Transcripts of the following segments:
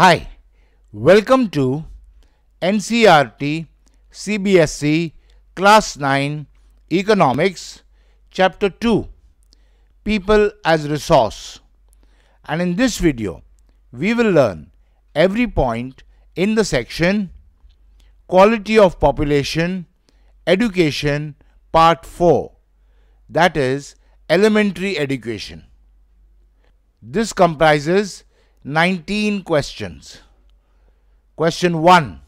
Hi, welcome to NCRT CBSC Class 9 Economics Chapter 2 People as Resource. And in this video, we will learn every point in the section Quality of Population Education Part 4 that is elementary education. This comprises 19 questions. Question 1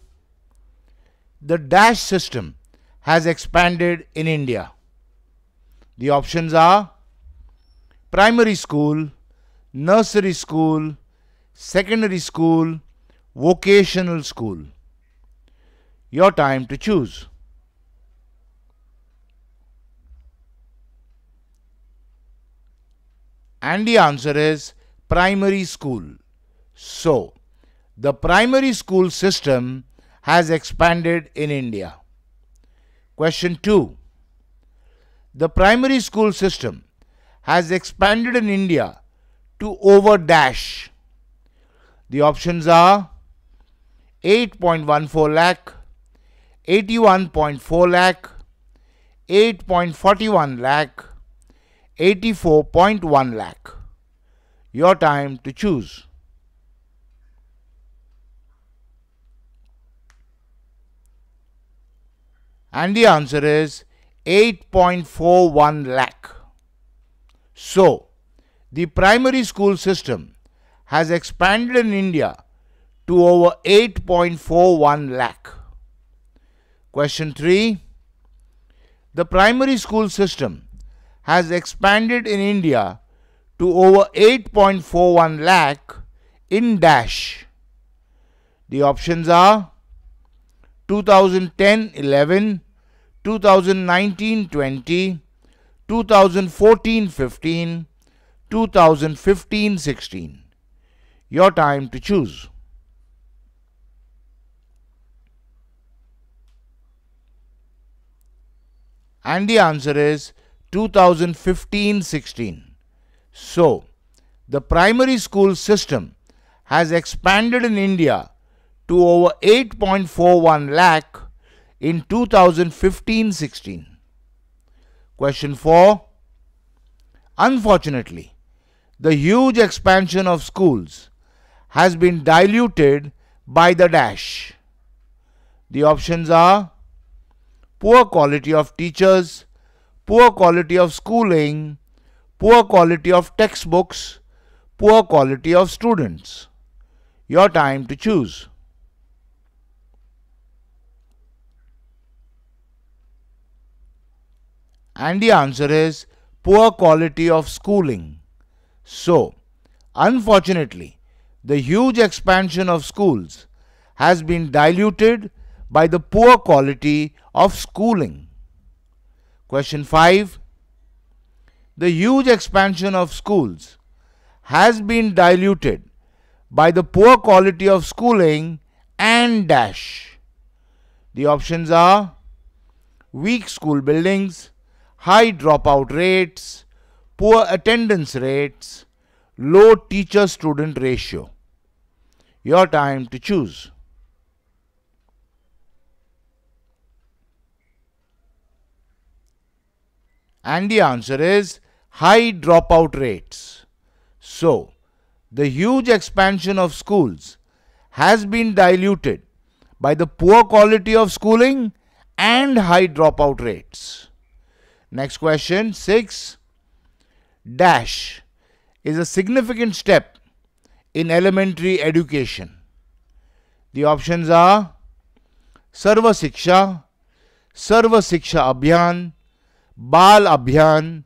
The dash system has expanded in India. The options are primary school, nursery school, secondary school, vocational school. Your time to choose. And the answer is primary school. So, the primary school system has expanded in India. Question 2. The primary school system has expanded in India to over dash. The options are 8.14 lakh, 81.4 lakh, 8.41 lakh, 84.1 lakh. Your time to choose. And the answer is 8.41 lakh. So, the primary school system has expanded in India to over 8.41 lakh. Question 3. The primary school system has expanded in India to over 8.41 lakh in dash. The options are 2010-11, 2019-20, 2014-15, 2015-16. Your time to choose. And the answer is 2015-16. So, the primary school system has expanded in India to over 8.41 lakh in 2015-16. Question 4. Unfortunately, the huge expansion of schools has been diluted by the dash. The options are poor quality of teachers, poor quality of schooling, poor quality of textbooks, poor quality of students. Your time to choose. And the answer is poor quality of schooling. So, unfortunately, the huge expansion of schools has been diluted by the poor quality of schooling. Question 5. The huge expansion of schools has been diluted by the poor quality of schooling and dash. The options are weak school buildings, high dropout rates, poor attendance rates, low teacher student ratio. Your time to choose. And the answer is high dropout rates. So, the huge expansion of schools has been diluted by the poor quality of schooling and high dropout rates. Next question 6 dash is a significant step in elementary education. The options are Sarva Siksha, Sarva Siksha Abhiyan, Bal Abhiyan,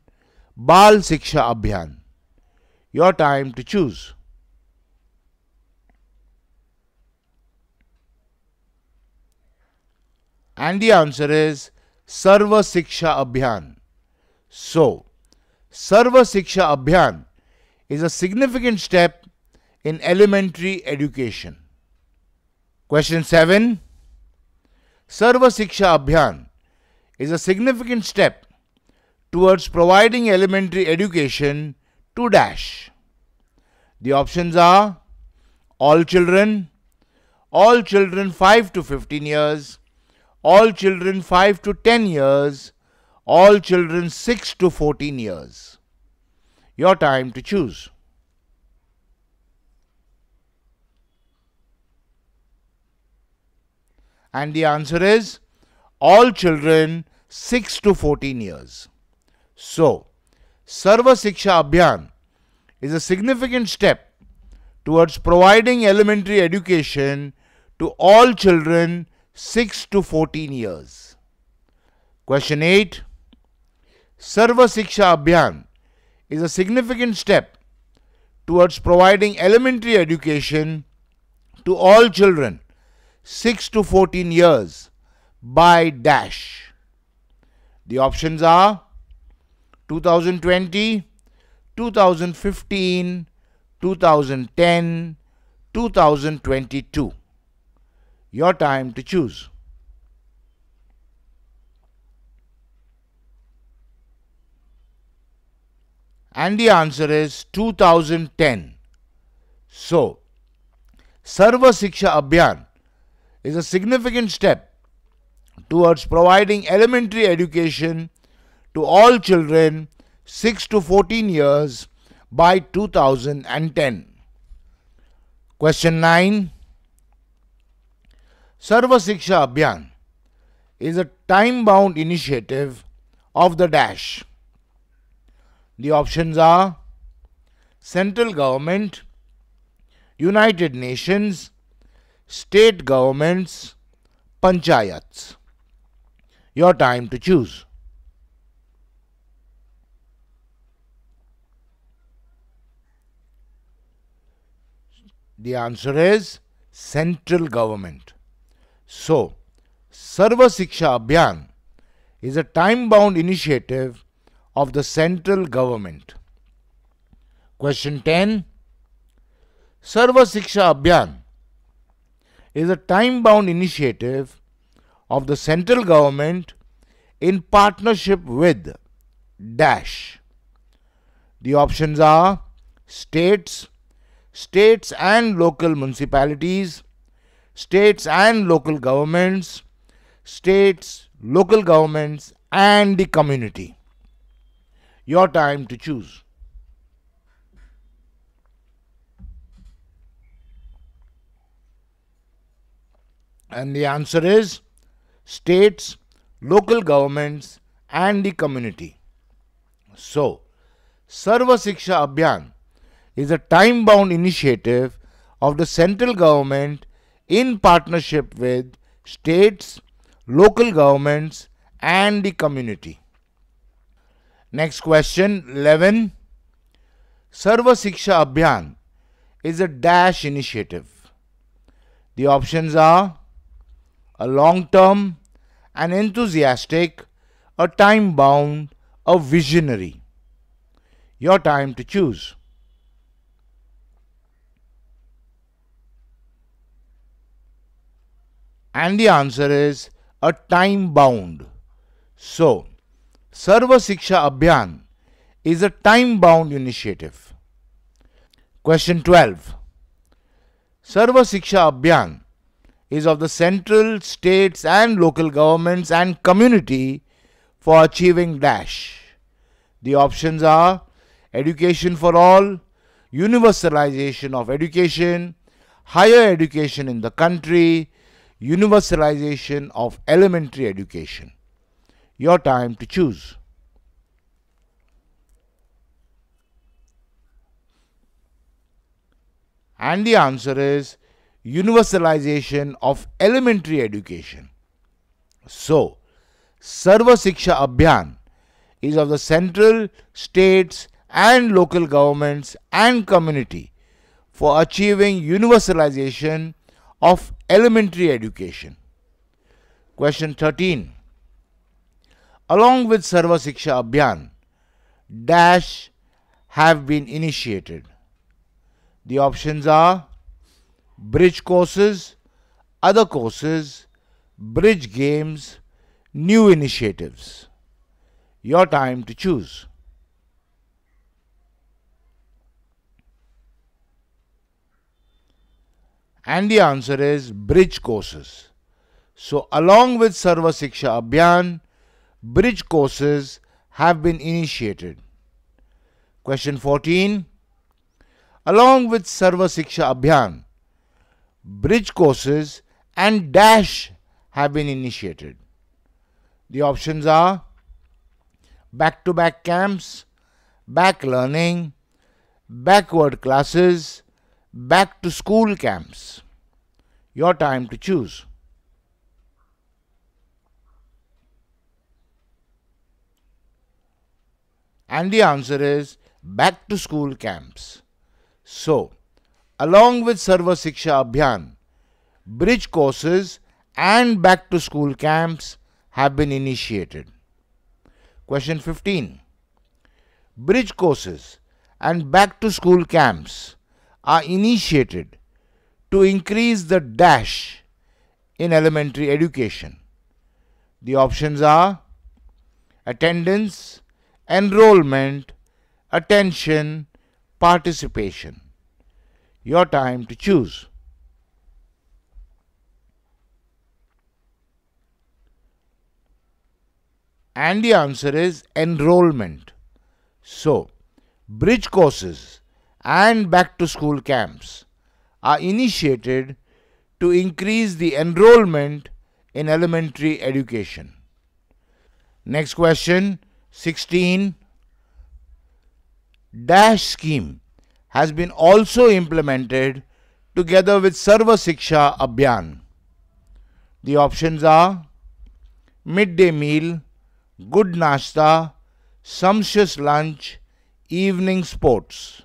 Bal Siksha Abhiyan. Your time to choose. And the answer is Sarva Siksha Abhiyan. So, Sarva Siksha Abhiyan is a significant step in elementary education. Question 7 Sarva Siksha Abhiyan is a significant step towards providing elementary education to dash. The options are all children, all children 5 to 15 years, all children 5 to 10 years, all children 6 to 14 years. Your time to choose. And the answer is all children 6 to 14 years. So, Sarva Siksha Abhiyan is a significant step towards providing elementary education to all children 6 to 14 years. Question 8 Sarva Siksha Abhiyan is a significant step towards providing elementary education to all children 6 to 14 years by dash. The options are 2020, 2015, 2010, 2022. Your time to choose. and the answer is 2010. So, Sarva Siksha Abhiyan is a significant step towards providing elementary education to all children 6 to 14 years by 2010. Question 9 Sarva Siksha Abhiyan is a time bound initiative of the DASH the options are central government, United Nations, state governments, panchayats. Your time to choose. The answer is central government. So, Sarva Siksha Abhiyan is a time bound initiative of the central government. Question 10 Sarva Siksha Abhiyan is a time bound initiative of the central government in partnership with dash. The options are states, states and local municipalities, states and local governments, states, local governments, and the community your time to choose. And the answer is states, local governments, and the community. So, Sarva Siksha Abhiyan is a time bound initiative of the central government in partnership with states, local governments, and the community. Next question 11 Sarva Siksha Abhiyan is a dash initiative. The options are a long term, an enthusiastic, a time bound, a visionary. Your time to choose. And the answer is a time bound. So, Sarva Siksha Abhiyan is a time bound initiative. Question 12 Sarva Siksha Abhiyan is of the central, states, and local governments and community for achieving dash. The options are education for all, universalization of education, higher education in the country, universalization of elementary education your time to choose. And the answer is universalization of elementary education. So, Sarva Siksha Abhiyan is of the central, states, and local governments and community for achieving universalization of elementary education. Question 13 along with Sarva Siksha Abhiyan dash have been initiated. The options are bridge courses, other courses, bridge games, new initiatives. Your time to choose. And the answer is bridge courses. So, along with Sarva Siksha Abhiyan, bridge courses have been initiated. Question 14 Along with Sarva Siksha Abhiyan, bridge courses and dash have been initiated. The options are back to back camps, back learning, backward classes, back to school camps. Your time to choose. And the answer is back to school camps. So, along with Sarva Siksha Abhiyan, bridge courses and back to school camps have been initiated. Question 15. Bridge courses and back to school camps are initiated to increase the dash in elementary education. The options are attendance, enrollment, attention, participation. Your time to choose. And the answer is enrollment. So, bridge courses and back to school camps are initiated to increase the enrollment in elementary education. Next question 16 dash scheme has been also implemented together with Sarva Siksha Abhiyan. The options are midday meal, good nashta, sumptuous lunch, evening sports.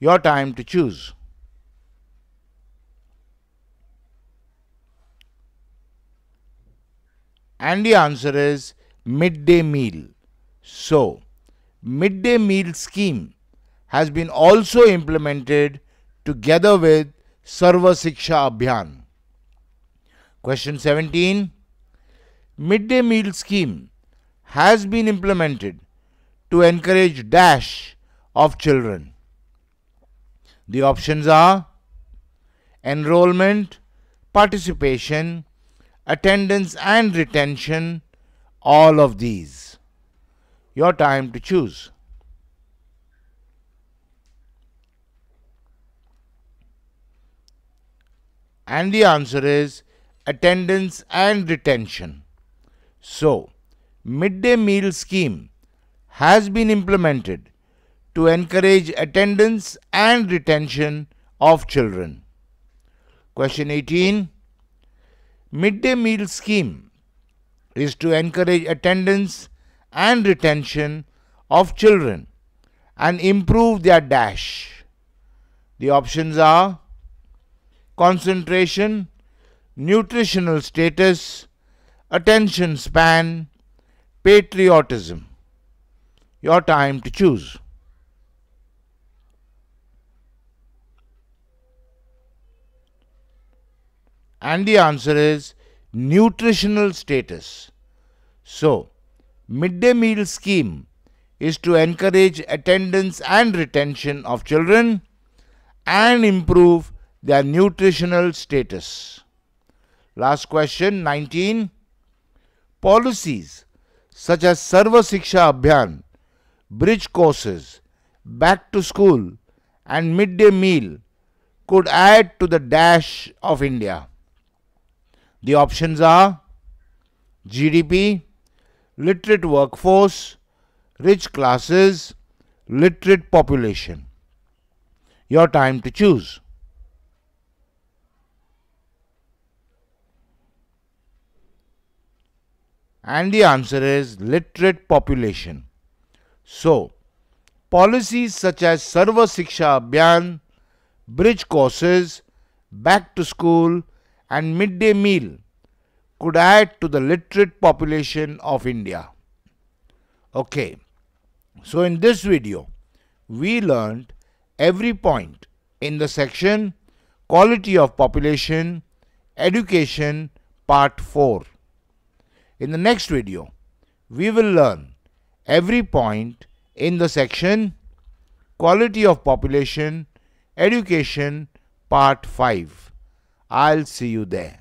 Your time to choose. And the answer is midday meal. So, midday meal scheme has been also implemented together with Sarva Siksha Abhiyan. Question 17. Midday meal scheme has been implemented to encourage dash of children. The options are enrollment, participation, attendance and retention, all of these. Your time to choose. And the answer is attendance and retention. So, midday meal scheme has been implemented to encourage attendance and retention of children. Question 18 Midday meal scheme is to encourage attendance and retention of children and improve their dash. The options are concentration, nutritional status, attention span, patriotism. Your time to choose. And the answer is nutritional status. So, midday meal scheme is to encourage attendance and retention of children and improve their nutritional status. Last question 19. Policies such as Sarva Siksha Abhiyan, bridge courses, back to school, and midday meal could add to the dash of India. The options are GDP, literate workforce, rich classes, literate population. Your time to choose. And the answer is literate population. So, policies such as Sarva Siksha Abhiyan, bridge courses, back to school, and midday meal could add to the literate population of India. Okay, so in this video, we learned every point in the section Quality of Population Education Part 4. In the next video, we will learn every point in the section Quality of Population Education Part 5. I'll see you there.